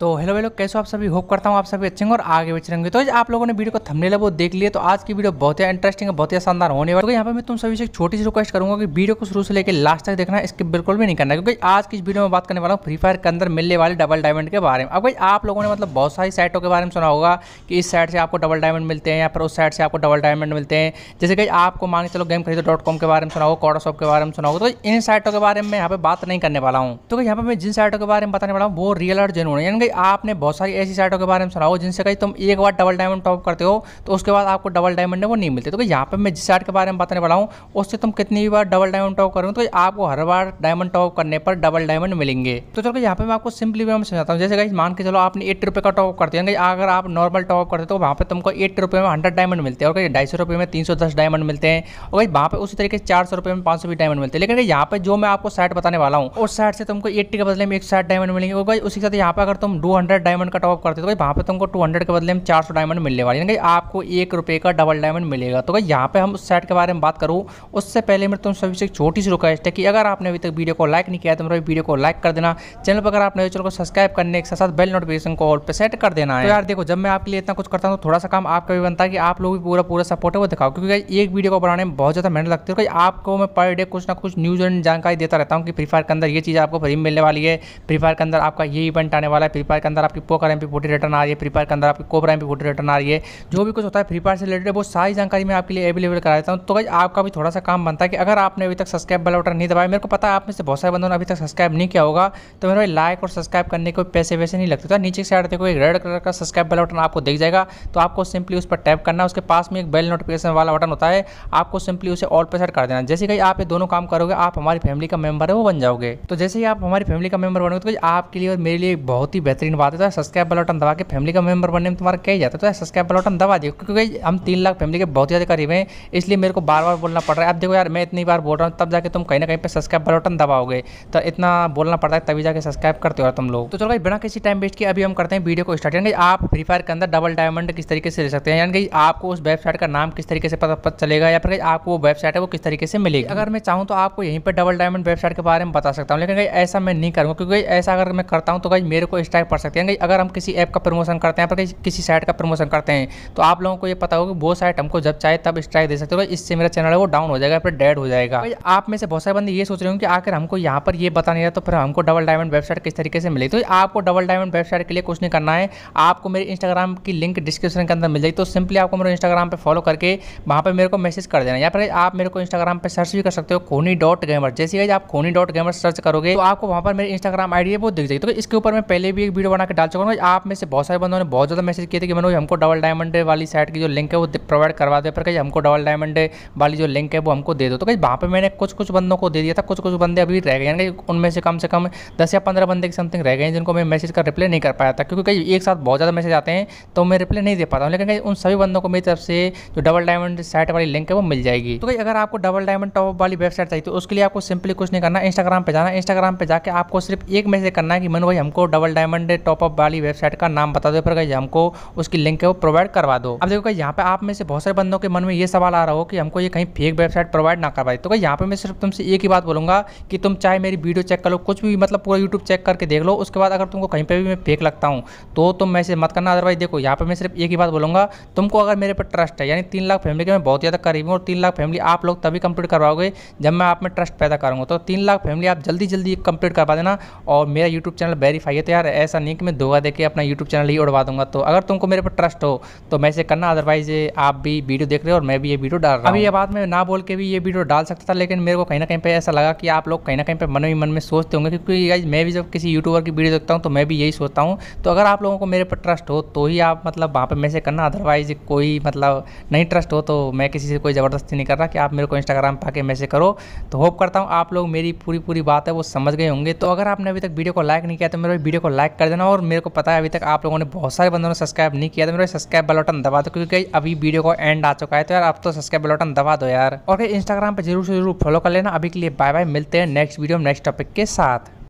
तो hello hello कैसे आप सभी होप करता हूँ आप सभी अच्छे और आगे बच रहेंगे तो आप लोगों ने वीडियो को थंबनेल वो देख लिए तो आज की वीडियो बहुत ही इंटरेस्टिंग है बहुत ही शानदार होने वाली है तो यहाँ पे मैं तुम सभी से एक छोटी सी रिक्वेस्ट करूँगा कि वीडियो को शुरू से लेकर लास्ट तक देखना इसके बिल्कुल भी नहीं करना क्योंकि आज की इस वीडियो में बात करने वाला हूँ फ्री फायर के अंदर मिलने वाले डबल डायमंड के बारे में अब भाई आप लोगों ने मतलब बहुत सारी साइटों के बारे में सुना होगा कि इस साइड से आपको डबल डायमंड मिलते हैं या फिर उस साइड से आपको डबल डायमंड मिलते हैं जैसे कि आपको मान चलो गेम खरीदो डॉट कॉम के बारे में सुना होगा कॉडा शॉप के बारे में सुना होगा तो इन साइटों के बारे में यहाँ पे बात नहीं करने वाला हूँ तो यहाँ पर मैं जिन साइटों के बारे में बताने वाला हूँ वो रियल और है आपने बहुत सारी ऐसी साइटों के बारे में सुना हो जिनसे कहीं तुम एक बार डबल डायमंड टॉप करते हो तो उसके बाद आपको डबल डायमंड वो नहीं मिलते तो यहाँ पर मैं जिस साइट के बारे में बताने वाला हूँ उससे तुम कितनी भी बार डबल डायमंड टॉप करो तो आपको हर बार डायमंड टॉप करने पर डबल डायमंड मिलेंगे तो चलो यहाँ पर मैं आपको सिंपली मैं समझाता हूँ जैसे कहीं मान के चलो आपने एट रुपये का टॉप करते हैं अगर आप नॉर्मल टॉप करते तो वहाँ पर तुमको एट रुपये में हंड्रेड डायमंड मिलते हैं और कहीं ढाई सौ रुपये में तीन सौ दस डायमंड मिलते हैं और कहीं वहाँ पर उसी तरीके से चार सौ रुपये में पाँच सौ बीस डायमंड मिलते हैं लेकिन यहाँ पर जो मैं आपको साइट बताने वाला हूँ उस साइड से तुमको एट्टी के बदले में एक साइड डायमंड मिलेंगे और उसी के साथ यहाँ पर अगर तुम टू हंड्रेड डायमंड का टॉप करते तो भाई वहाँ पे तुमको टू हंड्रेड के बदले में चार सौ डायमंड मिलने वाले यानी आपको एक रुपये का डबल डायमंड मिलेगा तो भाई यहाँ पे हम उस सेट के बारे में बात करूँ उससे पहले मेरे तुम सभी से एक छोटी सी रिक्वेस्ट है कि अगर आपने अभी तक वीडियो को लाइक नहीं किया तो मेरे वीडियो को लाइक कर देना चैनल पर अगर आपने चैनल को सब्सक्राइब करने के साथ बेल नोटिफिकेशन को ऑल पर सेट कर देना है तो यार देखो जब मैं आपके लिए इतना कुछ करता हूँ तो थोड़ा सा काम आपका भी बनता है कि आप लोग भी पूरा पूरा सपोर्ट है वो दिखाओ क्योंकि एक वीडियो को बनाने में बहुत ज़्यादा मेहनत लगती है तो आपको मैं पर डे कुछ ना कुछ न्यूज एंड जानकारी देता रहता हूँ कि फ्री फायर के अंदर ये चीज़ आपको फ्री मिलने वाली है फ्री फायर के अंदर आपका ये इवेंट आने वाला है फायर के अंदर आपकी पोकर एम पी रिटर्न आ रही है फ्री फायर के अंदर आपकी कोबरा एम पी रिटर्न आ रही है जो भी कुछ होता है फ्री फायर से रिलेटेड वो सारी जानकारी मैं आपके लिए अवेलेबल करा देता हूँ तो भाई आपका भी थोड़ा सा काम बनता है कि अगर आपने अभी तक सब्सक्राइब बल बटन नहीं दबाया मेरे को पता है आप में से बहुत सारे बंदों ने अभी तक सब्सक्राइब नहीं किया होगा तो मेरे भाई लाइक और सब्सक्राइब करने को पैसे वैसे नहीं लगते था तो नीचे साइड देखो एक रेड कलर का सब्सक्राइब बल बटन आपको दिख जाएगा तो आपको सिंपली उस पर टैप करना उसके पास में एक बेल नोटिफिकेशन वाला बटन होता है आपको सिंपली उसे ऑल पे सेट कर देना जैसे कि आप ये दोनों काम करोगे आप हमारी फैमिली का मेंबर है वो बन जाओगे तो जैसे ही आप हमारी फैमिली का मेंबर बनोगे तो आपके लिए और मेरे लिए बहुत ही बेहतर बेहतरीन बात है तो सब्सक्राइब बटन दबा के फैमिली का मेंबर बनने में तुम्हारा कही जाता है तो सब्सक्राइब बटन दबा दिए क्योंकि हम तीन लाख फैमिली के बहुत ज़्यादा करीब हैं इसलिए मेरे को बार बार बोलना पड़ रहा है अब देखो यार मैं इतनी बार बोल रहा हूँ तब जाके तुम कहीं ना कहीं पर सब्सक्राइब बटन दबाओगे तो इतना बोलना पड़ता है तभी जाकर सब्सक्राइब करते हो तुम लोग तो चलो भाई बिना किसी टाइम वेस्ट किए अभी हम करते हैं वीडियो को स्टार्ट यानी आप फ्री फायर के अंदर डबल डायमंड किस तरीके से ले सकते हैं यानी कि आपको उस वेबसाइट का नाम किस तरीके से पता पता चलेगा या फिर आपको वो वेबसाइट है वो किस तरीके से मिलेगी अगर मैं चाहूँ तो आपको यहीं पर डबल डायमंड वेबसाइट के बारे में बता सकता हूँ लेकिन ऐसा मैं नहीं करूँगा क्योंकि ऐसा अगर मैं करता हूँ तो भाई मेरे को इस वेबसाइट पढ़ सकते हैं कि अगर हम किसी ऐप का प्रमोशन करते हैं पर किसी साइट का प्रमोशन करते हैं तो आप लोगों को ये पता होगा वो साइट हमको जब चाहे तब स्ट्राइक दे सकते हो तो इससे मेरा चैनल है वो डाउन हो जाएगा फिर डेड हो जाएगा भाई आप में से बहुत सारे बंदे ये सोच रहे हो कि आखिर हमको यहाँ पर ये बता नहीं रहा तो फिर हमको डबल डायमंड वेबसाइट किस तरीके से मिले तो आपको डबल डायमंड वेबसाइट के लिए कुछ नहीं करना है आपको मेरे इंस्टाग्राम की लिंक डिस्क्रिप्शन के अंदर मिल जाएगी तो सिंपली आपको मेरे इंस्टाग्राम पर फॉलो करके वहाँ पर मेरे को मैसेज कर देना या फिर आप मेरे को इंस्टाग्राम पर सर्च भी कर सकते हो कोनी डॉट गेमर जैसे आप कोनी डॉट गेमर सर्च करोगे तो आपको वहाँ पर मेरे इंस्टाग्राम आईडी है वो दिख जाएगी तो इसके ऊपर मैं पहले भी एक वीडियो बना के डाल चुका हूँ आप में से बहुत सारे बंदों ने बहुत ज़्यादा मैसेज किए थे कि मनोज हमको डबल डायमंड वाली साइट की जो लिंक है वो प्रोवाइड करवा दे पर कहीं हमको डबल डायमंड वाली जो लिंक है वो हमको दे दो तो कहीं वहाँ पर मैंने कुछ कुछ बंदों को दे दिया था कुछ कुछ बंदे अभी रह गए यानी उनमें से कम से कम दस या पंद्रह बंदे के समथिंग रह गए हैं जिनको मैं मैसेज का रिप्लाई नहीं कर पाया था क्योंकि कहीं एक साथ बहुत ज़्यादा मैसेज आते हैं तो मैं रिप्लाई नहीं दे पाता हूँ लेकिन कहीं उन सभी बंदों को मेरी तरफ से जो डबल डायमंड साइट वाली लिंक है वो मिल जाएगी तो कहीं अगर आपको डबल डायमंड टॉप वाली वेबसाइट चाहिए तो उसके लिए आपको सिंपली कुछ नहीं करना इंस्टाग्राम पर जाना इंस्टाग्राम पर जाकर आपको सिर्फ एक मैसेज करना है कि मनु भाई हमको double diamond one day top up वाली वेबसाइट का नाम बता दो फिर हमको उसकी लिंक है वो प्रोवाइड करवा दो अब देखो यहाँ पे आप में से बहुत सारे बंदों के मन में ये सवाल आ रहा हो कि हमको ये कहीं फेक वेबसाइट प्रोवाइड ना करवाई तो यहाँ पे मैं सिर्फ तुमसे एक ही बात बोलूंगा कि तुम चाहे मेरी वीडियो चेक कर लो कुछ भी मतलब पूरा यूट्यूब चेक करके देख लो उसके बाद अगर तुमको कहीं पर भी मैं फेक लगता हूँ तो तुम मैसेज मत करना अदरवाइज देखो यहाँ पर मैं सिर्फ एक ही बात बोलूँगा तुमको अगर मेरे पर ट्रस्ट है यानी तीन लाख फैमिली के मैं बहुत ज़्यादा करीब हूँ और तीन लाख फैमिली आप लोग तभी कंप्लीट करवाओगे जब मैं आप में ट्रस्ट पैदा करूँगा तो तीन लाख फैमिली आप जल्दी जल्दी कंप्लीट करवा देना और मेरा यूट्यूब चैनल वेरीफाई है तो यार ऐसा नहीं कि मैं धोखा देके अपना यूट्यूब चैनल ही उड़वा दूंगा तो अगर तुमको मेरे पर ट्रस्ट हो तो मैं इसे करना अदरवाइज आप भी वीडियो देख रहे हो और मैं भी ये वीडियो डाल रहा हूँ अभी ये बात मैं ना बोल के भी ये वीडियो डाल सकता था लेकिन मेरे को कहीं ना कहीं पर ऐसा लगा कि आप लोग कहीं ना कहीं पर मन ही मन में सोचते होंगे क्योंकि आज मैं भी जब किसी यूट्यूबर की वीडियो देखता हूँ तो मैं भी यही सोचता हूँ तो अगर आप लोगों को मेरे पर ट्रस्ट हो तो ही आप मतलब वहाँ पर मैसेज करना अदरवाइज कोई मतलब नहीं ट्रस्ट हो तो मैं किसी से कोई ज़बरदस्ती नहीं कर रहा कि आप मेरे को इंस्टाग्राम पर आके मैसेज करो तो होप करता हूँ आप लोग मेरी पूरी पूरी बात है वो समझ गए होंगे तो अगर आपने अभी तक वीडियो को लाइक नहीं किया तो मेरे वीडियो को लाइक कर देना और मेरे को पता है अभी तक आप लोगों ने बहुत सारे बंदों ने सब्सक्राइब नहीं किया तो मेरे सब्सक्राइब बल बटन दबा दो क्योंकि अभी वीडियो को एंड आ चुका है तो यार आप तो सब्सक्राइब बलटन बटन दबा दो यार और इंस्टाग्राम पर जरूर से जरूर फॉलो कर लेना अभी के लिए बाय बाय मिलते हैं नेक्स्ट वीडियो नेक्स्ट टॉपिक के साथ